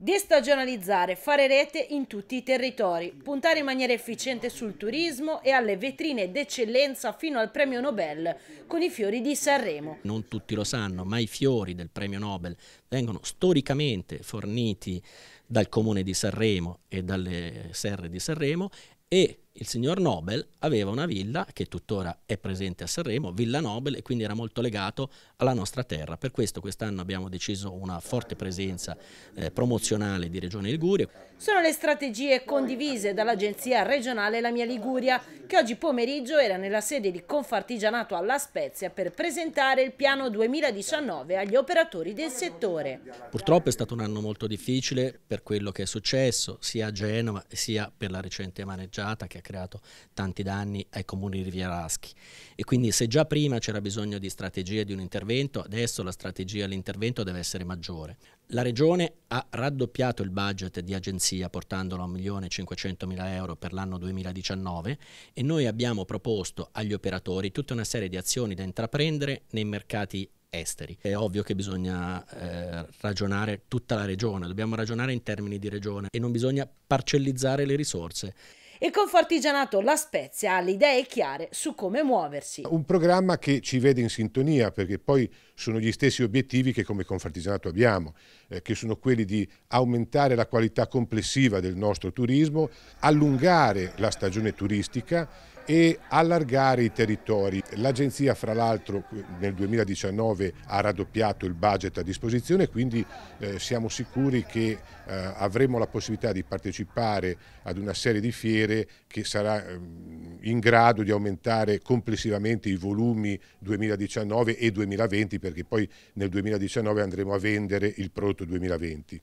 Destagionalizzare, fare rete in tutti i territori, puntare in maniera efficiente sul turismo e alle vetrine d'eccellenza fino al premio Nobel con i fiori di Sanremo. Non tutti lo sanno, ma i fiori del premio Nobel vengono storicamente forniti dal comune di Sanremo e dalle serre di Sanremo e il signor Nobel aveva una villa che tuttora è presente a Sanremo, Villa Nobel, e quindi era molto legato alla nostra terra. Per questo quest'anno abbiamo deciso una forte presenza eh, promozionale di Regione Liguria. Sono le strategie condivise dall'Agenzia regionale La Mia Liguria, che oggi pomeriggio era nella sede di Confartigianato alla Spezia per presentare il piano 2019 agli operatori del settore. Purtroppo è stato un anno molto difficile per quello che è successo, sia a Genova sia per la recente maneggiata che ha creato tanti danni ai comuni rivieraschi. E quindi se già prima c'era bisogno di strategie di un intervento, adesso la strategia all'intervento deve essere maggiore. La Regione ha raddoppiato il budget di agenzia portandolo a 1.500.000 euro per l'anno 2019 e noi abbiamo proposto agli operatori tutta una serie di azioni da intraprendere nei mercati esteri. È ovvio che bisogna eh, ragionare tutta la regione, dobbiamo ragionare in termini di regione e non bisogna parcellizzare le risorse e Confortigianato La Spezia ha le idee chiare su come muoversi. Un programma che ci vede in sintonia perché poi sono gli stessi obiettivi che come Confortigianato abbiamo, eh, che sono quelli di aumentare la qualità complessiva del nostro turismo, allungare la stagione turistica e allargare i territori. L'agenzia fra l'altro nel 2019 ha raddoppiato il budget a disposizione quindi eh, siamo sicuri che eh, avremo la possibilità di partecipare ad una serie di fiere che sarà eh, in grado di aumentare complessivamente i volumi 2019 e 2020 perché poi nel 2019 andremo a vendere il prodotto 2020.